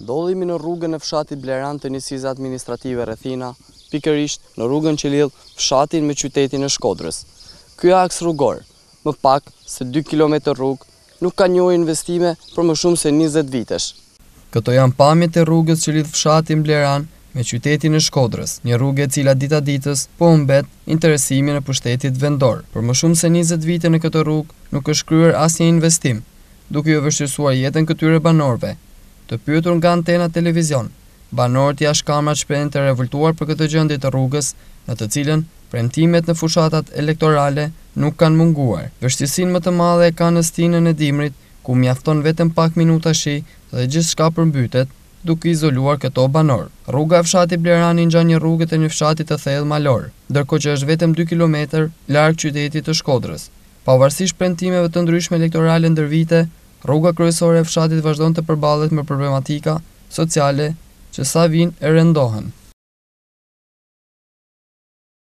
Ndodhimi në rrugën e fshatit Bleran të njësizë administrative Rethina, pikërisht në rrugën që lidh fshatin me qytetin e Shkodrës. Kjo aks rrugor, më pak se 2 km rrugë, nuk ka një investime për më shumë se 20 vitesh. Këto janë pamit e rrugës që lidh fshatin Bleran me qytetin e Shkodrës, një rrugë e cila dita ditës po mbet interesimin e pushtetit vendor. Për më shumë se 20 vite në këtë rrugë nuk është kryer asnjë investim, duke jo vështirësuar jetën këtyre banorve Të pyetur nga antena televizion, banorët i ashkamrat shprehen të revoltuar për këtë gjendje të rrugës, në të cilën premtimet në fushatat elektorale nuk kanë munguar. Vështirësinë më të madhe e kanë në stinën e dimrit, ku mjafton vetëm pak minuta shi dhe gjithçka përmbytet, duke izoluar këto banor. Rruga e fshati Blerani ngjan një rrugë të një fshati të thellë malor, ndërkohë që është vetëm 2 kilometër larg qytetit të Shkodrës. Pavarësisht premtimeve të ndryshme elektorale ndër vite, Rruga kryesore e fshatit vazhdon të përballet me problematika sociale që sa vijnë e rendohen.